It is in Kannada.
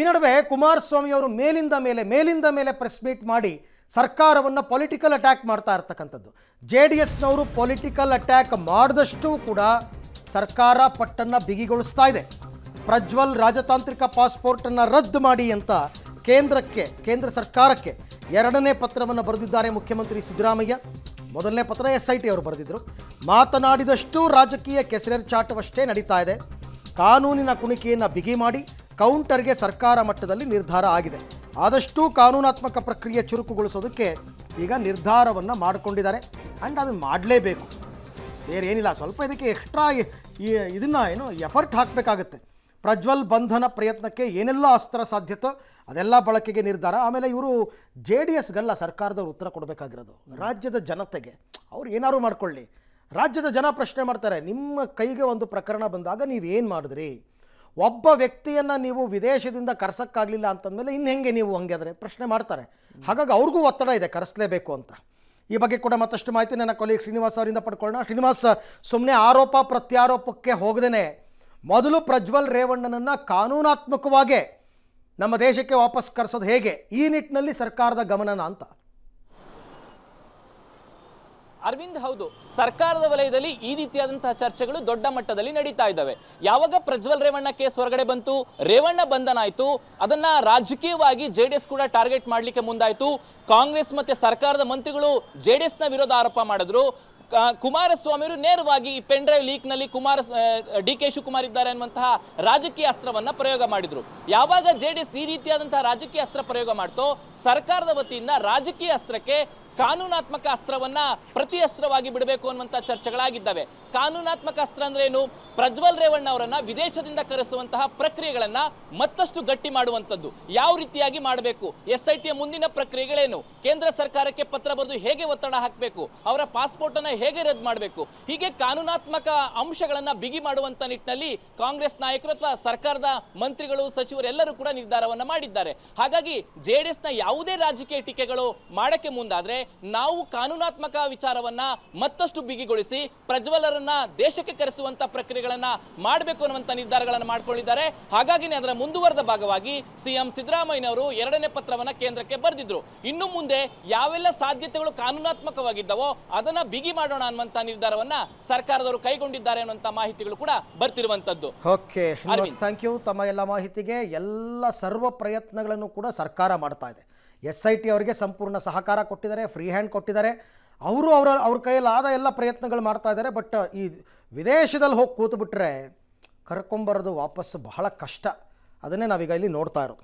ಈ ನಡುವೆ ಕುಮಾರಸ್ವಾಮಿ ಅವರು ಮೇಲಿಂದ ಮೇಲೆ ಮೇಲಿಂದ ಮೇಲೆ ಪ್ರೆಸ್ ಮೀಟ್ ಮಾಡಿ ಸರ್ಕಾರವನ್ನು ಪೊಲಿಟಿಕಲ್ ಅಟ್ಯಾಕ್ ಮಾಡ್ತಾ ಇರ್ತಕ್ಕಂಥದ್ದು ಜೆ ಡಿ ಎಸ್ನವರು ಪೊಲಿಟಿಕಲ್ ಅಟ್ಯಾಕ್ ಮಾಡಿದಷ್ಟು ಕೂಡ ಸರ್ಕಾರ ಪಟ್ಟನ್ನು ಬಿಗಿಗೊಳಿಸ್ತಾ ಇದೆ ಪ್ರಜ್ವಲ್ ರಾಜತಾಂತ್ರಿಕ ಪಾಸ್ಪೋರ್ಟನ್ನು ರದ್ದು ಮಾಡಿ ಅಂತ ಕೇಂದ್ರಕ್ಕೆ ಕೇಂದ್ರ ಸರ್ಕಾರಕ್ಕೆ ಎರಡನೇ ಪತ್ರವನ್ನು ಬರೆದಿದ್ದಾರೆ ಮುಖ್ಯಮಂತ್ರಿ ಸಿದ್ದರಾಮಯ್ಯ ಮೊದಲನೇ ಪತ್ರ ಎಸ್ ಐ ಟಿ ಅವರು ಬರೆದಿದ್ದರು ಮಾತನಾಡಿದಷ್ಟು ರಾಜಕೀಯ ಕೆಸರ ಚಾಟವಷ್ಟೇ ನಡೀತಾ ಇದೆ ಕಾನೂನಿನ ಕುಣಿಕೆಯನ್ನು ಬಿಗಿ ಮಾಡಿ ಕೌಂಟರ್ಗೆ ಸರ್ಕಾರ ಮಟ್ಟದಲ್ಲಿ ನಿರ್ಧಾರ ಆಗಿದೆ ಆದಷ್ಟು ಕಾನೂನಾತ್ಮಕ ಪ್ರಕ್ರಿಯೆ ಚುರುಕುಗೊಳಿಸೋದಕ್ಕೆ ಈಗ ನಿರ್ಧಾರವನ್ನು ಮಾಡಿಕೊಂಡಿದ್ದಾರೆ ಆ್ಯಂಡ್ ಅದನ್ನು ಮಾಡಲೇಬೇಕು ಬೇರೆ ಏನಿಲ್ಲ ಸ್ವಲ್ಪ ಇದಕ್ಕೆ ಎಕ್ಸ್ಟ್ರಾ ಇದನ್ನು ಏನು ಎಫರ್ಟ್ ಹಾಕಬೇಕಾಗತ್ತೆ ಪ್ರಜ್ವಲ್ ಬಂಧನ ಪ್ರಯತ್ನಕ್ಕೆ ಏನೆಲ್ಲ ಅಸ್ತ್ರ ಸಾಧ್ಯತೆ ಅದೆಲ್ಲ ಬಳಕೆಗೆ ನಿರ್ಧಾರ ಆಮೇಲೆ ಇವರು ಜೆ ಡಿ ಎಸ್ಗೆಲ್ಲ ಸರ್ಕಾರದವ್ರು ಉತ್ತರ ಕೊಡಬೇಕಾಗಿರೋದು ರಾಜ್ಯದ ಜನತೆಗೆ ಅವ್ರು ಏನಾರು ಮಾಡ್ಕೊಳ್ಳಿ ರಾಜ್ಯದ ಜನ ಪ್ರಶ್ನೆ ಮಾಡ್ತಾರೆ ನಿಮ್ಮ ಕೈಗೆ ಒಂದು ಪ್ರಕರಣ ಬಂದಾಗ ನೀವೇನು ಮಾಡಿದ್ರಿ ಒಬ್ಬ ವ್ಯಕ್ತಿಯನ್ನು ನೀವು ವಿದೇಶದಿಂದ ಕರೆಸೋಕ್ಕಾಗಲಿಲ್ಲ ಅಂತಂದಮೇಲೆ ಇನ್ನು ಹೆಂಗೆ ನೀವು ಹಂಗೆ ಆದರೆ ಪ್ರಶ್ನೆ ಮಾಡ್ತಾರೆ ಹಾಗಾಗಿ ಅವ್ರಿಗೂ ಒತ್ತಡ ಇದೆ ಕರೆಸಲೇಬೇಕು ಅಂತ ಈ ಬಗ್ಗೆ ಕೂಡ ಮತ್ತಷ್ಟು ಮಾಹಿತಿ ನನ್ನ ಕೊಲೀಗ್ ಶ್ರೀನಿವಾಸ್ ಅವರಿಂದ ಪಡ್ಕೊಳ್ಳೋಣ ಶ್ರೀನಿವಾಸ್ ಸುಮ್ಮನೆ ಆರೋಪ ಪ್ರತ್ಯಾರೋಪಕ್ಕೆ ಹೋಗದೇ ಮೊದಲು ಪ್ರಜ್ವಲ್ ರೇವಣ್ಣನನ್ನು ಕಾನೂನಾತ್ಮಕವಾಗೇ ನಮ್ಮ ದೇಶಕ್ಕೆ ವಾಪಸ್ ಕರೆಸೋದು ಹೇಗೆ ಈ ನಿಟ್ಟಿನಲ್ಲಿ ಸರ್ಕಾರದ ಗಮನನ ಅಂತ ಅರವಿಂದ್ ಹೌದು ಸರ್ಕಾರದ ವಲಯದಲ್ಲಿ ಈ ರೀತಿಯಾದಂತಹ ಚರ್ಚೆಗಳು ದೊಡ್ಡ ಮಟ್ಟದಲ್ಲಿ ನಡೀತಾ ಇದ್ದಾವೆ ಯಾವಾಗ ಪ್ರಜ್ವಲ್ ರೇವಣ್ಣ ಕೇಸ್ ಹೊರಗಡೆ ಬಂತು ರೇವಣ್ಣ ಬಂಧನ ಆಯಿತು ಅದನ್ನ ರಾಜಕೀಯವಾಗಿ ಜೆ ಕೂಡ ಟಾರ್ಗೆಟ್ ಮಾಡಲಿಕ್ಕೆ ಮುಂದಾಯಿತು ಕಾಂಗ್ರೆಸ್ ಮತ್ತೆ ಸರ್ಕಾರದ ಮಂತ್ರಿಗಳು ಜೆ ನ ವಿರೋಧ ಆರೋಪ ಮಾಡಿದ್ರು ಕುಮಾರಸ್ವಾಮಿಯವರು ನೇರವಾಗಿ ಈ ಪೆನ್ ಡ್ರೈವ್ ಲೀಕ್ ನಲ್ಲಿ ಕುಮಾರ ಡಿ ಕೆ ಶಿವಕುಮಾರ್ ಇದ್ದಾರೆ ಅನ್ನುವಂತಹ ರಾಜಕೀಯ ಅಸ್ತ್ರವನ್ನ ಪ್ರಯೋಗ ಮಾಡಿದ್ರು ಯಾವಾಗ ಜೆಡಿಎಸ್ ಈ ರೀತಿಯಾದಂತಹ ರಾಜಕೀಯ ಅಸ್ತ್ರ ಪ್ರಯೋಗ ಮಾಡ್ತೋ ಸರ್ಕಾರದ ವತಿಯಿಂದ ರಾಜಕೀಯ ಅಸ್ತ್ರಕ್ಕೆ ಕಾನೂನಾತ್ಮಕ ಅಸ್ತ್ರವನ್ನ ಪ್ರತಿ ಅಸ್ತ್ರವಾಗಿ ಬಿಡಬೇಕು ಅನ್ನುವಂತ ಚರ್ಚೆಗಳಾಗಿದ್ದಾವೆ ಕಾನೂನಾತ್ಮಕ ಅಸ್ತ್ರ ಅಂದ್ರೆ ಏನು ಪ್ರಜ್ವಲ್ ರೇವಣ್ಣ ಅವರನ್ನ ವಿದೇಶದಿಂದ ಕರೆಸುವಂತಹ ಪ್ರಕ್ರಿಯೆಗಳನ್ನ ಮತ್ತಷ್ಟು ಗಟ್ಟಿ ಮಾಡುವಂಥದ್ದು ಯಾವ ರೀತಿಯಾಗಿ ಮಾಡಬೇಕು ಎಸ್ ಐ ಟಿಯ ಮುಂದಿನ ಪ್ರಕ್ರಿಯೆಗಳೇನು ಕೇಂದ್ರ ಸರ್ಕಾರಕ್ಕೆ ಪತ್ರ ಬರೆದು ಹೇಗೆ ಒತ್ತಡ ಹಾಕಬೇಕು ಅವರ ಪಾಸ್ಪೋರ್ಟ್ ಅನ್ನ ಹೇಗೆ ರದ್ದು ಮಾಡಬೇಕು ಹೀಗೆ ಕಾನೂನಾತ್ಮಕ ಅಂಶಗಳನ್ನ ಬಿಗಿ ಮಾಡುವಂತ ನಿಟ್ಟಿನಲ್ಲಿ ಕಾಂಗ್ರೆಸ್ ನಾಯಕರು ಅಥವಾ ಸರ್ಕಾರದ ಮಂತ್ರಿಗಳು ಎಲ್ಲರೂ ಕೂಡ ನಿರ್ಧಾರವನ್ನ ಮಾಡಿದ್ದಾರೆ ಹಾಗಾಗಿ ನ ಯಾವುದೇ ರಾಜಕೀಯ ಟೀಕೆಗಳು ಮಾಡಕ್ಕೆ ಮುಂದಾದ್ರೆ ನಾವು ಕಾನೂನಾತ್ಮಕ ವಿಚಾರವನ್ನ ಮತ್ತಷ್ಟು ಬಿಗಿಗೊಳಿಸಿ ಪ್ರಜ್ವಲರನ್ನ ದೇಶಕ್ಕೆ ಕರೆಸುವಂತ ಪ್ರಕ್ರಿಯೆಗಳನ್ನ ಮಾಡಬೇಕು ಅನ್ನುವಂತ ನಿರ್ಧಾರಗಳನ್ನು ಮಾಡಿಕೊಂಡಿದ್ದಾರೆ ಹಾಗಾಗಿನೇ ಅದರ ಮುಂದುವರೆದ ಭಾಗವಾಗಿ ಸಿಎಂ ಅವರು ಎರಡನೇ ಪತ್ರವನ್ನ ಕೇಂದ್ರಕ್ಕೆ ಬರೆದಿದ್ರು ಇನ್ನು ಮುಂದೆ ಯಾವೆಲ್ಲ ಸಾಧ್ಯತೆಗಳು ಕಾನೂನಾತ್ಮಕವಾಗಿದ್ದವೋ ಅದನ್ನ ಬಿಗಿ ಮಾಡೋಣ ಅನ್ನುವಂತ ನಿರ್ಧಾರವನ್ನ ಸರ್ಕಾರದವರು ಕೈಗೊಂಡಿದ್ದಾರೆ ಅನ್ನುವಂತ ಮಾಹಿತಿಗಳು ಕೂಡ ಬರ್ತಿರುವಂತದ್ದು ಓಕೆ ಥ್ಯಾಂಕ್ ಯು ತಮ್ಮ ಎಲ್ಲ ಮಾಹಿತಿಗೆ ಎಲ್ಲ ಸರ್ವ ಪ್ರಯತ್ನಗಳನ್ನು ಕೂಡ ಸರ್ಕಾರ ಮಾಡ್ತಾ ಇದೆ ಎಸ್ ಐ ಟಿ ಅವರಿಗೆ ಸಂಪೂರ್ಣ ಸಹಕಾರ ಕೊಟ್ಟಿದ್ದಾರೆ ಫ್ರೀ ಹ್ಯಾಂಡ್ ಕೊಟ್ಟಿದ್ದಾರೆ ಅವರು ಅವರ ಅವ್ರ ಆದ ಎಲ್ಲ ಪ್ರಯತ್ನಗಳು ಮಾಡ್ತಾ ಇದ್ದಾರೆ ಬಟ್ ಈ ವಿದೇಶದಲ್ಲಿ ಹೋಗಿ ಕೂತ್ಬಿಟ್ರೆ ಕರ್ಕೊಂಬರೋದು ವಾಪಸ್ಸು ಬಹಳ ಕಷ್ಟ ಅದನ್ನೇ ನಾವೀಗ ಇಲ್ಲಿ ನೋಡ್ತಾ ಇರೋದು